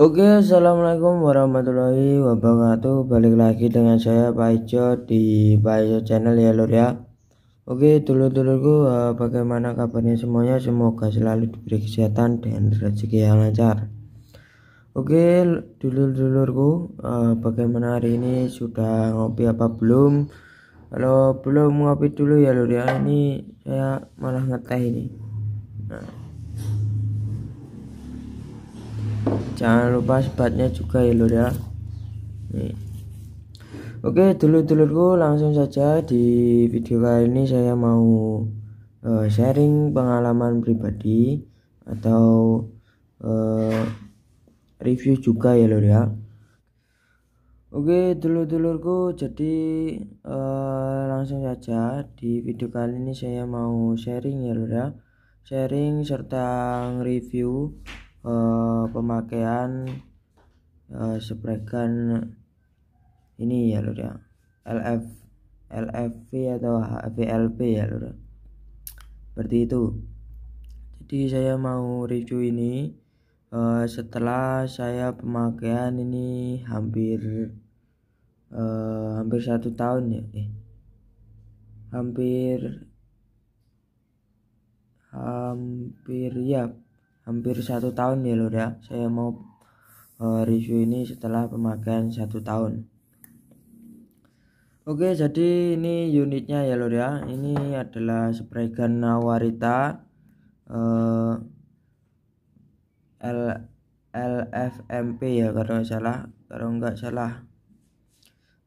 Oke, assalamualaikum warahmatullahi wabarakatuh. Balik lagi dengan saya Pak Ijo di Pak Ijo Channel ya Lur ya. Oke, dulur-dulurku, eh, bagaimana kabarnya semuanya? Semoga selalu diberi kesehatan dan rezeki yang lancar. Oke, dulur-dulurku, eh, bagaimana hari ini sudah ngopi apa belum? Kalau belum ngopi dulu ya Lur ya. Ini saya malah ngeteh ini. Nah. jangan lupa sebatnya juga ya lur ya nih. oke dulu dulurku langsung saja di video kali ini saya mau uh, sharing pengalaman pribadi atau uh, review juga ya lur ya Oke dulu dulurku jadi uh, langsung saja di video kali ini saya mau sharing ya lur ya sharing serta review uh, pemakaian uh, eh, spray gun ini ya lur ya LF LFV atau HPLP ya lur seperti itu jadi saya mau review ini uh, setelah saya pemakaian ini hampir uh, hampir satu tahun ya eh, hampir hampir ya hampir satu tahun ya lor ya. saya mau uh, review ini setelah pemakaian satu tahun Oke jadi ini unitnya ya lor ya. ini adalah spray gun Nawarita uh, L LFMP ya kalau nggak salah kalau nggak salah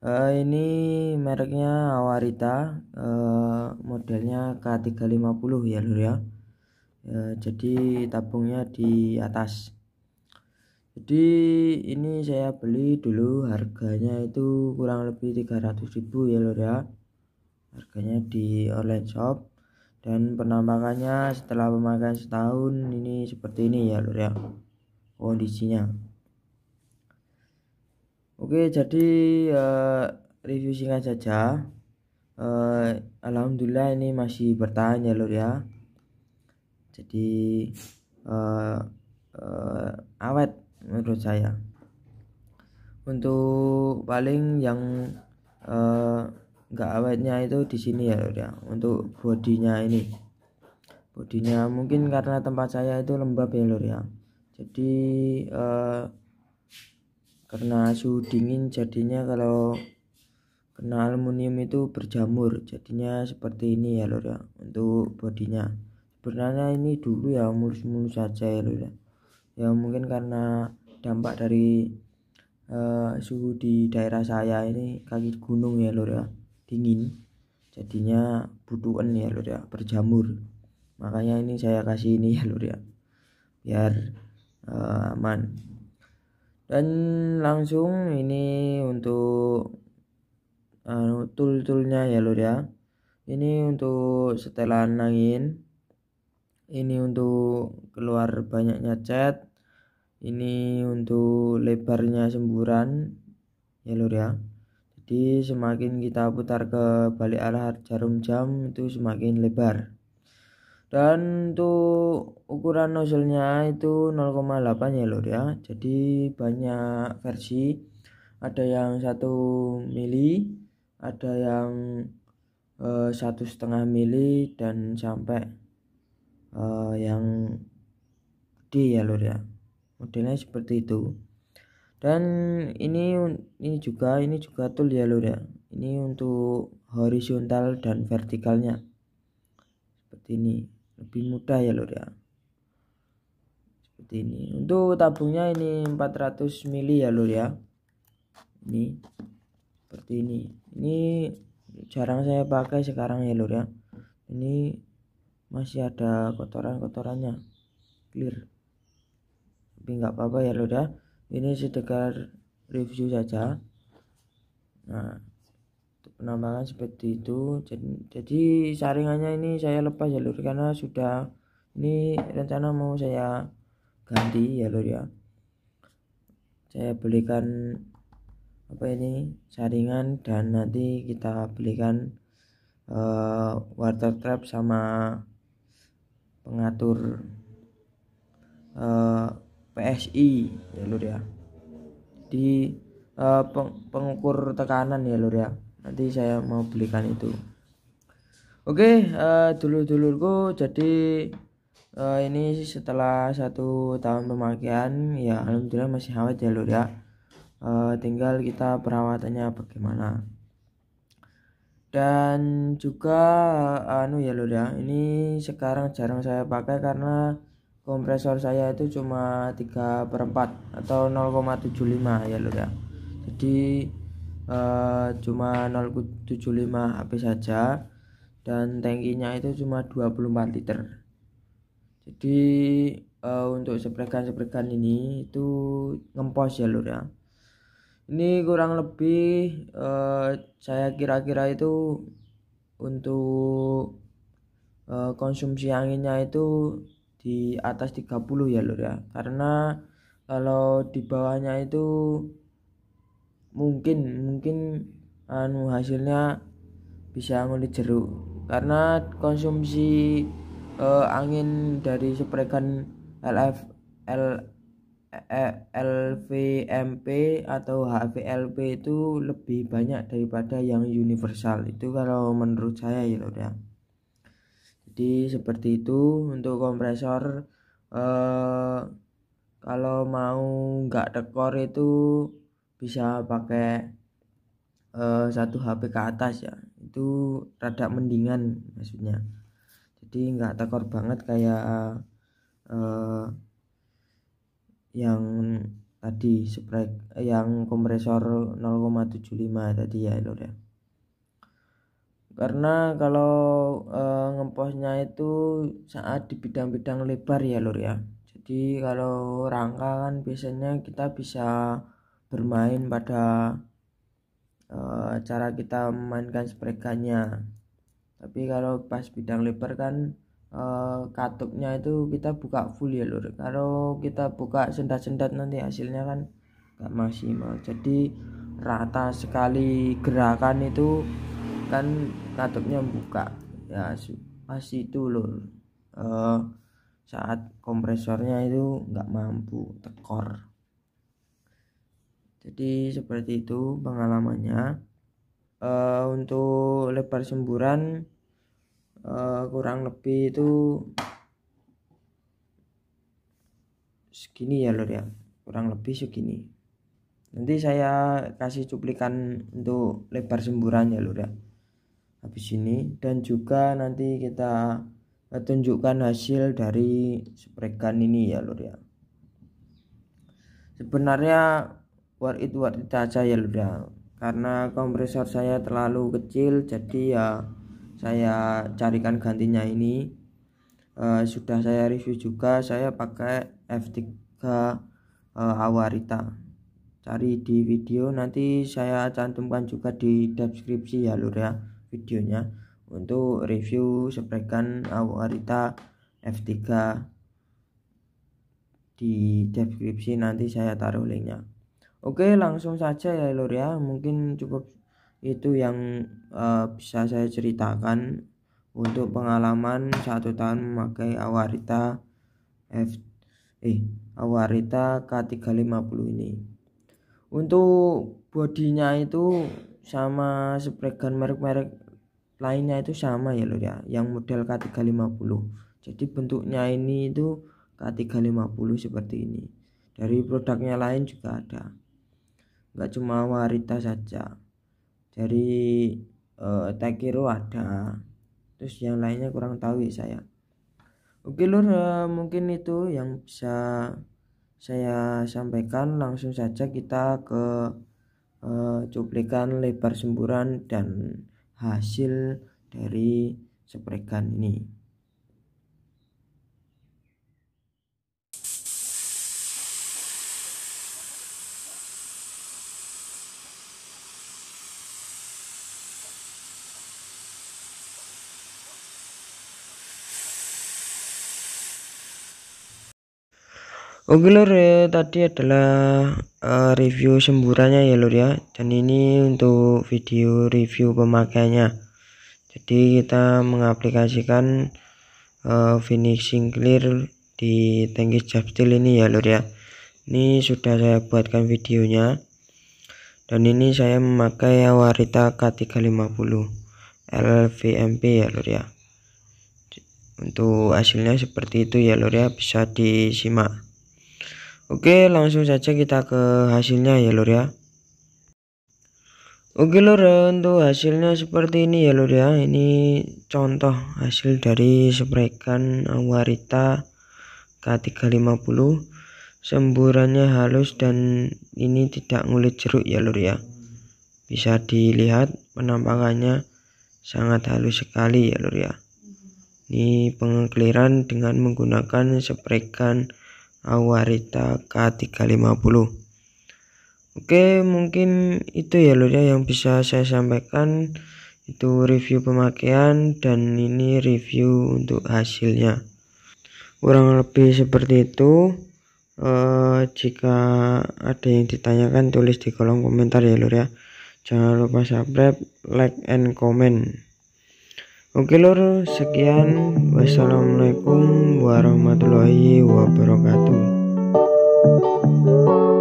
uh, ini mereknya Awarita uh, modelnya K350 ya lur ya Eh, jadi tabungnya di atas jadi ini saya beli dulu harganya itu kurang lebih 300.000 ya lor ya harganya di online shop dan penampakannya setelah pemakaian setahun ini seperti ini ya lor ya kondisinya oke jadi uh, review singkat saja uh, Alhamdulillah ini masih bertahan ya lor ya jadi uh, uh, awet menurut saya untuk paling yang eh, nggak uh, awetnya itu di sini ya ya untuk bodinya ini bodinya mungkin karena tempat saya itu lembab ya lor ya jadi uh, karena suhu dingin jadinya kalau kena aluminium itu berjamur jadinya seperti ini ya lor ya untuk bodinya sebenarnya ini dulu ya mulus-mulus saja -mulus ya lho ya. ya. mungkin karena dampak dari uh, suhu di daerah saya ini kaki gunung ya lho ya dingin jadinya butuhan ya lho ya berjamur makanya ini saya kasih ini ya lho ya biar uh, aman dan langsung ini untuk uh, eh, tool-toolnya ya lur ya ini untuk setelan angin ini untuk keluar banyaknya cat ini untuk lebarnya semburan ya lur ya jadi semakin kita putar ke balik arah jarum jam itu semakin lebar dan untuk ukuran nozzle-nya itu 0,8 ya lur ya jadi banyak versi ada yang 1 mili ada yang eh, satu setengah mili dan sampai uh, yang D ya lur ya modelnya seperti itu dan ini ini juga ini juga tool ya lur ya ini untuk horizontal dan vertikalnya seperti ini lebih mudah ya lur ya seperti ini untuk tabungnya ini 400 mili ya lur ya ini seperti ini ini jarang saya pakai sekarang ya lur ya ini masih ada kotoran-kotorannya clear tapi nggak apa-apa ya luda, ya. ini sedekar review saja nah penambangan seperti itu jadi, jadi saringannya ini saya lepas ya lur karena sudah ini rencana mau saya ganti ya lur ya saya belikan apa ini saringan dan nanti kita belikan uh, water trap sama pengatur uh, eh, PSI ya lur ya di uh, eh, peng pengukur tekanan ya lur ya nanti saya mau belikan itu oke okay, uh, eh, dulur-dulurku jadi uh, ini setelah satu tahun pemakaian ya alhamdulillah masih awet ya lur ya uh, tinggal kita perawatannya bagaimana dan juga anu ya lur ya ini sekarang jarang saya pakai karena kompresor saya itu cuma 3 per 4 atau 0,75 ya lur ya jadi eh, cuma 0,75 HP saja dan tangkinya itu cuma 24 liter jadi eh, untuk sepregan-sepregan ini itu ngempos ya lur ya ini kurang lebih uh, saya kira-kira itu untuk uh, konsumsi anginnya itu di atas 30 ya lur ya karena kalau di bawahnya itu mungkin mungkin anu hasilnya bisa ngulit jeruk karena konsumsi uh, angin dari sprekan LF L LVMP atau HVLP itu lebih banyak daripada yang universal itu kalau menurut saya ya udah ya. jadi seperti itu untuk kompresor eh, kalau mau nggak dekor itu bisa pakai eh, satu HP ke atas ya itu rada mendingan maksudnya jadi nggak tekor banget kayak eh, yang tadi spray eh, yang kompresor 0,75 tadi ya lor ya karena kalau e, ngeposnya itu saat di bidang-bidang lebar ya lor ya jadi kalau rangka kan biasanya kita bisa bermain pada e, cara kita memainkan spray tapi kalau pas bidang lebar kan uh, eh, katupnya itu kita buka full ya lur kalau kita buka sendat-sendat nanti hasilnya kan gak maksimal jadi rata sekali gerakan itu kan katupnya buka ya pas itu lur uh, saat kompresornya itu nggak mampu tekor jadi seperti itu pengalamannya uh, untuk lebar semburan Eh, kurang lebih itu segini ya lor ya kurang lebih segini nanti saya kasih cuplikan untuk lebar semburan ya lor ya habis ini dan juga nanti kita tunjukkan hasil dari spray gun ini ya lor ya sebenarnya worth it worth it aja ya lor ya karena kompresor saya terlalu kecil jadi ya saya carikan gantinya ini uh, sudah saya review juga saya pakai F3 uh, eh, Awarita cari di video nanti saya cantumkan juga di deskripsi ya lur ya videonya untuk review sebaikan Awarita F3 di deskripsi nanti saya taruh linknya oke langsung saja ya lur ya mungkin cukup itu yang uh, bisa saya ceritakan untuk pengalaman satu tahun memakai Awarita F eh Awarita K350 ini untuk bodinya itu sama spregan merek-merek lainnya itu sama ya lo ya yang model K350 jadi bentuknya ini itu K350 seperti ini dari produknya lain juga ada nggak cuma Awarita saja dari uh, Takiro ada terus yang lainnya kurang tahu ya saya oke lur uh, mungkin itu yang bisa saya sampaikan langsung saja kita ke uh, cuplikan lebar semburan dan hasil dari seprekan ini Oke lor ya tadi adalah uh, review semburannya ya lor ya dan ini untuk video review pemakaiannya jadi kita mengaplikasikan uh, finishing clear di tangki jab ini ya lor ya ini sudah saya buatkan videonya dan ini saya memakai Warita K350 LVMP ya lor ya untuk hasilnya seperti itu ya lor ya bisa disimak Oke langsung saja kita ke hasilnya ya lor ya Oke lor untuk hasilnya seperti ini ya lor ya ini contoh hasil dari spraykan awarita K350 semburannya halus dan ini tidak ngulit jeruk ya lor ya bisa dilihat penampakannya sangat halus sekali ya lor ya ini pengekliran dengan menggunakan spraykan Awarita K350 Oke mungkin itu ya lur ya yang bisa saya sampaikan itu review pemakaian dan ini review untuk hasilnya kurang lebih seperti itu eh, jika ada yang ditanyakan tulis di kolom komentar ya lur ya jangan lupa subscribe like and comment Oke lor, sekian. Wassalamualaikum warahmatullahi wabarakatuh.